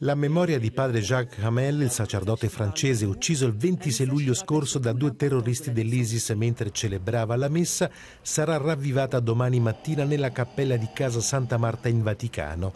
La memoria di padre Jacques Hamel, il sacerdote francese ucciso il 26 luglio scorso da due terroristi dell'ISIS mentre celebrava la messa, sarà ravvivata domani mattina nella cappella di Casa Santa Marta in Vaticano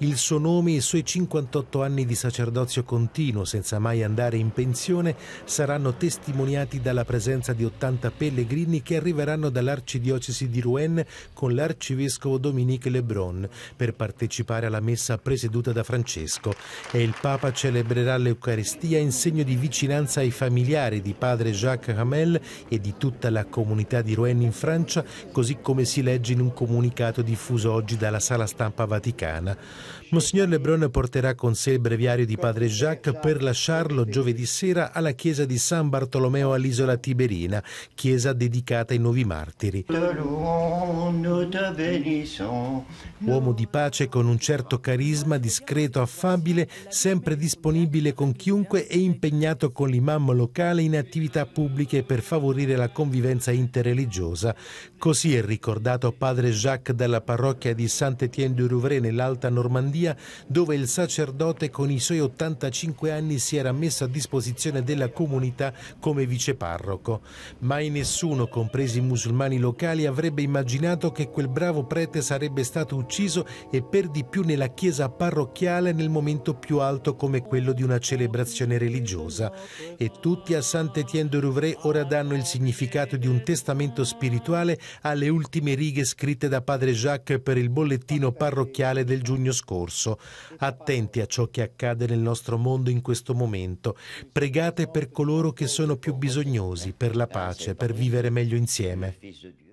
il suo nome e i suoi 58 anni di sacerdozio continuo senza mai andare in pensione saranno testimoniati dalla presenza di 80 pellegrini che arriveranno dall'arcidiocesi di Rouen con l'arcivescovo Dominique Lebrun per partecipare alla messa presieduta da Francesco e il Papa celebrerà l'Eucaristia in segno di vicinanza ai familiari di padre Jacques Hamel e di tutta la comunità di Rouen in Francia, così come si legge in un comunicato diffuso oggi dalla sala stampa vaticana. Monsignor Lebrun porterà con sé il breviario di padre Jacques per lasciarlo giovedì sera alla chiesa di San Bartolomeo all'isola Tiberina, chiesa dedicata ai nuovi martiri. Uomo di pace con un certo carisma, discreto, affabile, sempre disponibile con chiunque e impegnato con l'imam locale in attività pubbliche per favorire la convivenza interreligiosa. Così è ricordato padre Jacques dalla parrocchia di Saint-Étienne-du-Rouvray nell'Alta Normandia Normandia dove il sacerdote con i suoi 85 anni si era messo a disposizione della comunità come viceparroco. Mai nessuno, compresi i musulmani locali, avrebbe immaginato che quel bravo prete sarebbe stato ucciso e per di più nella chiesa parrocchiale nel momento più alto come quello di una celebrazione religiosa. E tutti a Saint-Étienne-de-Rouvray ora danno il significato di un testamento spirituale alle ultime righe scritte da padre Jacques per il bollettino parrocchiale del giugno scorso scorso, attenti a ciò che accade nel nostro mondo in questo momento, pregate per coloro che sono più bisognosi, per la pace, per vivere meglio insieme.